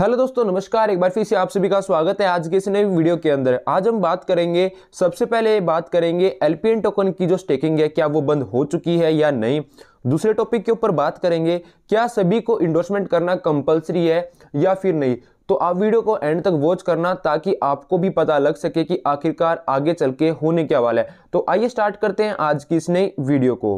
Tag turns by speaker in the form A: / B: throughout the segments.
A: hello दोस्तों नमस्कार एक बार फिर से आप सभी का स्वागत है आज के इस नए वीडियो के अंदर आज हम बात करेंगे सबसे पहले बात करेंगे एलपीएन टोकन की जो स्टेकिंग है क्या वो बंद हो चुकी है या नहीं दूसरे टॉपिक के ऊपर बात करेंगे क्या सभी को इंडोर्समेंट करना कंपलसरी है या फिर नहीं तो आप वीडियो को एंड तक वॉच करना ताकि आपको भी पता लग सके कि आखिरकार आगे चल के होने क्या वाला है तो आइए स्टार्ट करते हैं आज की इस नई वीडियो को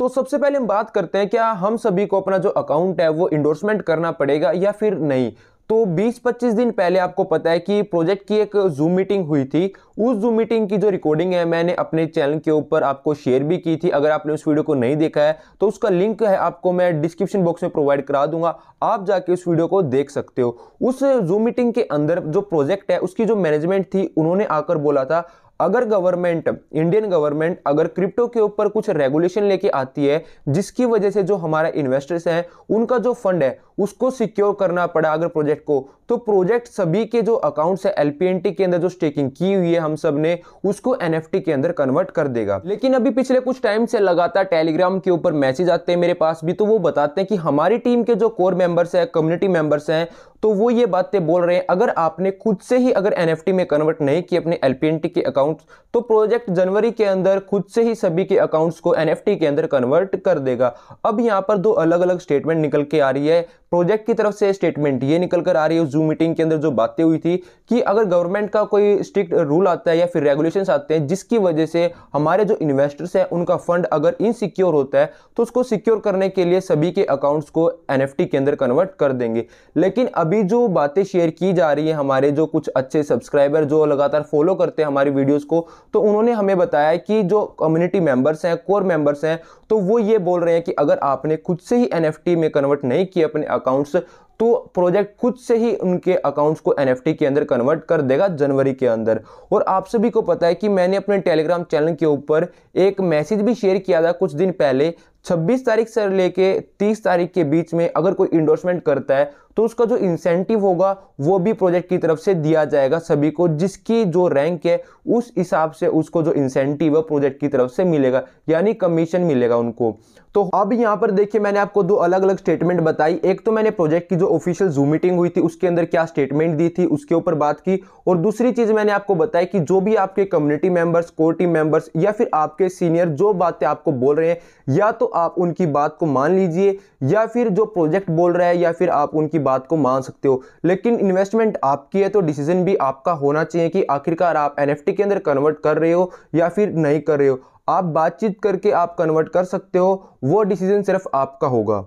A: तो सबसे पहले हम बात करते हैं क्या हम सभी को अपना जो अकाउंट है वो इंडोर्समेंट करना पड़ेगा या फिर नहीं तो 20-25 दिन पहले आपको पता है कि प्रोजेक्ट की एक जूम मीटिंग हुई थी उस जूम मीटिंग की जो रिकॉर्डिंग है मैंने अपने चैनल के ऊपर आपको शेयर भी की थी अगर आपने उस वीडियो को नहीं देखा है तो उसका लिंक है आपको मैं डिस्क्रिप्शन बॉक्स में प्रोवाइड करा दूंगा आप जाके उस वीडियो को देख सकते हो उस जूम मीटिंग के अंदर जो प्रोजेक्ट है उसकी जो मैनेजमेंट थी उन्होंने आकर बोला था अगर गवर्नमेंट इंडियन गवर्नमेंट अगर क्रिप्टो के ऊपर कुछ रेगुलेशन लेके आती है जिसकी वजह से जो हमारा इन्वेस्टर्स हैं उनका जो फंड है उसको सिक्योर करना पड़ा अगर प्रोजेक्ट को तो प्रोजेक्ट सभी के जो अकाउंट्स है एल के अंदर जो स्टेकिंग की हुई है हम सब ने उसको एन के अंदर कन्वर्ट कर देगा लेकिन अभी पिछले कुछ टाइम से लगातार टेलीग्राम के ऊपर मैसेज आते हैं मेरे पास भी तो वो बताते हैं कि हमारी टीम के जो कोर मेंबर्स हैं कम्युनिटी मेंबर्स हैं तो वो ये बातें बोल रहे हैं अगर आपने खुद से ही अगर एन में कन्वर्ट नहीं किया अपने एल के अकाउंट तो प्रोजेक्ट जनवरी के अंदर खुद से ही सभी के अकाउंट्स को एन के अंदर कन्वर्ट कर देगा अब यहाँ पर दो अलग अलग स्टेटमेंट निकल के आ रही है प्रोजेक्ट की तरफ से स्टेटमेंट ये निकल कर आ रही है जूम मीटिंग के अंदर जो बातें हुई थी कि अगर गवर्नमेंट का कोई स्ट्रिक्ट रूल आता है या फिर रेगुलेशन आते हैं जिसकी वजह से हमारे जो इन्वेस्टर्स हैं उनका फंड अगर इनसिक्योर होता है तो उसको सिक्योर करने के लिए सभी के अकाउंट्स को एन के अंदर कन्वर्ट कर देंगे लेकिन अब अभी जो बातें शेयर की जा रही है हमारे जो कुछ अच्छे सब्सक्राइबर जो लगातार फॉलो करते हैं हमारी वीडियोस को तो उन्होंने हमें बताया कि जो कम्युनिटी मेंबर्स हैं कोर मेंबर्स हैं तो वो ये बोल रहे हैं कि अगर आपने खुद से ही एनएफटी में कन्वर्ट नहीं किया अपने अकाउंट्स तो प्रोजेक्ट खुद से ही उनके अकाउंट्स को एनएफटी के अंदर कन्वर्ट कर देगा जनवरी के अंदर और आप सभी को पता है कि मैंने अपने टेलीग्राम चैनल के ऊपर एक मैसेज भी शेयर किया था कुछ दिन पहले 26 तारीख से लेके 30 तारीख के बीच में अगर कोई इंडोर्समेंट करता है तो उसका जो इंसेंटिव होगा वो भी प्रोजेक्ट की तरफ से दिया जाएगा सभी को जिसकी जो रैंक है उस हिसाब से उसको जो इंसेंटिव है प्रोजेक्ट की तरफ से मिलेगा यानी कमीशन मिलेगा उनको तो अब यहाँ पर देखिए मैंने आपको दो अलग अलग स्टेटमेंट बताई एक तो मैंने प्रोजेक्ट की जो ऑफिशियल जूम मीटिंग हुई थी उसके अंदर क्या स्टेटमेंट दी थी उसके ऊपर बात की और दूसरी चीज़ मैंने आपको बताई कि जो भी आपके community members core team members या फिर आपके सीनियर जो बातें आपको बोल रहे हैं या तो आप उनकी बात को मान लीजिए या फिर जो प्रोजेक्ट बोल रहा है या फिर आप उनकी बात को मान सकते हो लेकिन इन्वेस्टमेंट आपकी है तो डिसीजन भी आपका होना चाहिए कि आखिरकार आप एन के अंदर कन्वर्ट कर रहे हो या फिर नहीं कर रहे हो आप बातचीत करके आप कन्वर्ट कर सकते हो वो डिसीजन सिर्फ आपका होगा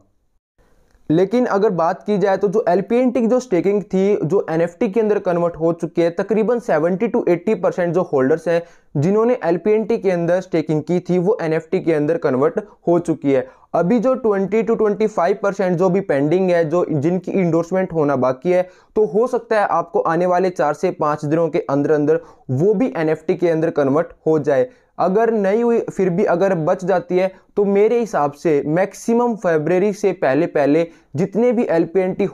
A: लेकिन अगर बात की जाए तो जो एल की जो स्टेकिंग थी जो एन के अंदर कन्वर्ट हो चुकी है तकरीबन 70 टू 80 परसेंट जो होल्डर्स हैं जिन्होंने एल के अंदर स्टेकिंग की थी वो एन के अंदर कन्वर्ट हो चुकी है अभी जो 20 टू 25 परसेंट जो भी पेंडिंग है जो जिनकी इंडोर्समेंट होना बाकी है तो हो सकता है आपको आने वाले चार से पाँच दिनों के अंदर अंदर वो भी एन के अंदर कन्वर्ट हो जाए अगर नहीं हुई फिर भी अगर बच जाती है तो मेरे हिसाब से मैक्सिमम फेबररी से पहले पहले जितने भी एल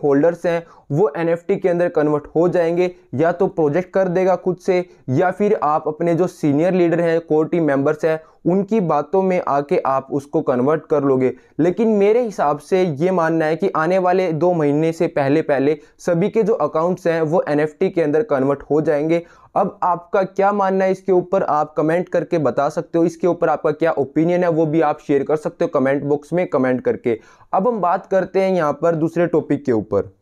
A: होल्डर्स हैं वो एन के अंदर कन्वर्ट हो जाएंगे या तो प्रोजेक्ट कर देगा खुद से या फिर आप अपने जो सीनियर लीडर हैं कोर टीम मेंबर्स हैं उनकी बातों में आके आप उसको कन्वर्ट कर लोगे लेकिन मेरे हिसाब से ये मानना है कि आने वाले दो महीने से पहले पहले सभी के जो अकाउंट्स हैं वो एन के अंदर कन्वर्ट हो जाएंगे अब आपका क्या मानना है इसके ऊपर आप कमेंट करके बता सकते हो इसके ऊपर आपका क्या ओपिनियन है वो भी आप शेयर कर सकते हो कमेंट बॉक्स में कमेंट करके अब हम बात करते हैं यहाँ पर दूसरे टॉपिक के ऊपर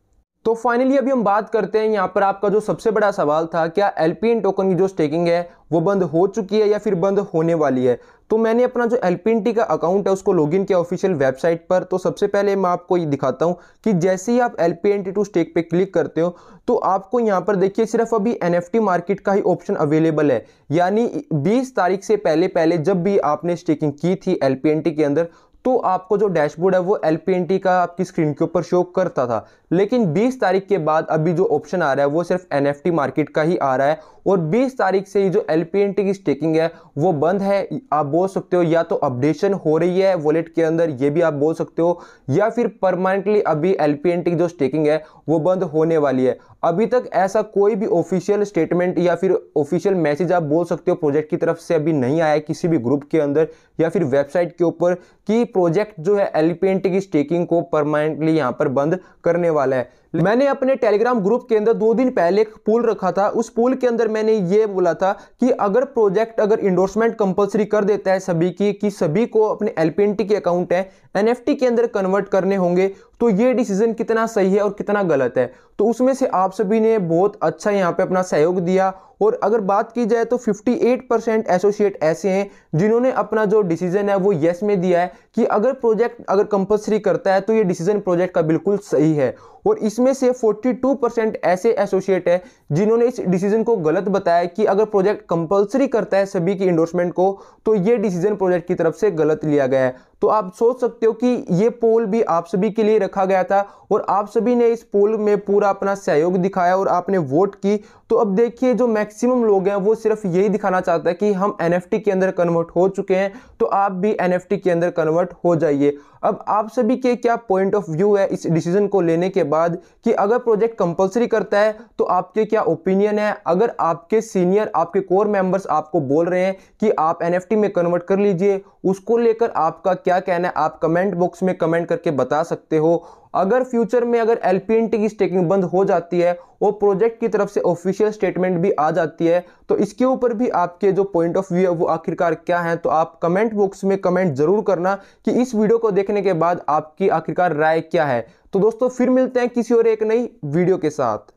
A: तो फाइनली अभी हम बात करते हैं यहाँ पर आपका जो सबसे बड़ा सवाल था क्या एन टोकन की जो स्टेकिंग है वो बंद हो चुकी है या फिर बंद होने वाली है तो मैंने अपना जो एल का अकाउंट है उसको लॉगिन किया ऑफिशियल वेबसाइट पर तो सबसे पहले मैं आपको ये दिखाता हूँ कि जैसे ही आप एल पी स्टेक पे क्लिक करते हो तो आपको यहाँ पर देखिए सिर्फ अभी एन मार्केट का ही ऑप्शन अवेलेबल है यानी 20 तारीख से पहले पहले जब भी आपने स्टेकिंग की थी एल के अंदर तो आपको जो डैशबोर्ड है वो एल का आपकी स्क्रीन के ऊपर शो करता था लेकिन 20 तारीख के बाद अभी जो ऑप्शन आ रहा है वो सिर्फ एन मार्केट का ही आ रहा है और 20 तारीख से ही जो एल की स्टेकिंग है वो बंद है आप बोल सकते हो या तो अपडेशन हो रही है वॉलेट के अंदर ये भी आप बोल सकते हो या फिर परमानेंटली अभी एल की जो स्टेकिंग है वो बंद होने वाली है अभी तक ऐसा कोई भी ऑफिशियल स्टेटमेंट या फिर ऑफिशियल मैसेज आप बोल सकते हो प्रोजेक्ट की तरफ से अभी नहीं आया किसी भी ग्रुप के अंदर या फिर वेबसाइट के ऊपर कि प्रोजेक्ट जो है एलिपेंट की स्टेकिंग को परमानेंटली यहाँ पर बंद करने वाला है मैंने अपने टेलीग्राम ग्रुप के अंदर दो दिन पहले एक पूल रखा था उस पूल के अंदर मैंने ये बोला था कि अगर प्रोजेक्ट अगर इंडोर्समेंट कंपलसरी कर देता है सभी की कि सभी को अपने एल के अकाउंट है एन के अंदर कन्वर्ट करने होंगे तो ये डिसीजन कितना सही है और कितना गलत है तो उसमें से आप सभी ने बहुत अच्छा यहाँ पे अपना सहयोग दिया और अगर बात की जाए तो 58 परसेंट एसोसिएट ऐसे हैं जिन्होंने अपना जो डिसीजन है वो येस में दिया है कि अगर प्रोजेक्ट अगर कंपलसरी करता है तो ये डिसीजन प्रोजेक्ट का बिल्कुल सही है और इसमें से 42 परसेंट ऐसे एसोसिएट है जिन्होंने इस डिसीजन को गलत बताया कि अगर प्रोजेक्ट कंपलसरी करता है सभी की इंडोर्समेंट को तो ये डिसीजन प्रोजेक्ट की तरफ से गलत लिया गया है तो आप सोच सकते हो कि ये पोल भी आप सभी के लिए रखा गया था और आप सभी ने इस पोल में पूरा अपना सहयोग दिखाया और आपने वोट की तो अब देखिए जो मैक्सिमम लोग हैं वो सिर्फ यही दिखाना चाहता है कि हम एन के अंदर कन्वर्ट हो चुके हैं तो आप भी एन के अंदर कन्वर्ट हो जाइए अब आप सभी के क्या पॉइंट ऑफ व्यू है इस डिसीजन को लेने के बाद कि अगर प्रोजेक्ट कंपलसरी करता है तो आपके क्या ओपिनियन है अगर आपके सीनियर आपके कोर मेंबर्स आपको बोल रहे हैं कि आप एन में कन्वर्ट कर लीजिए उसको लेकर आपका क्या कहना है आप कमेंट बॉक्स में कमेंट करके बता सकते हो अगर फ्यूचर में अगर एल की स्टेकिंग बंद हो जाती है वो प्रोजेक्ट की तरफ से ऑफिशियल स्टेटमेंट भी आ जाती है तो इसके ऊपर भी आपके जो पॉइंट ऑफ व्यू है वो आखिरकार क्या है तो आप कमेंट बॉक्स में कमेंट जरूर करना कि इस वीडियो को देखने के बाद आपकी आखिरकार राय क्या है तो दोस्तों फिर मिलते हैं किसी और एक नई वीडियो के साथ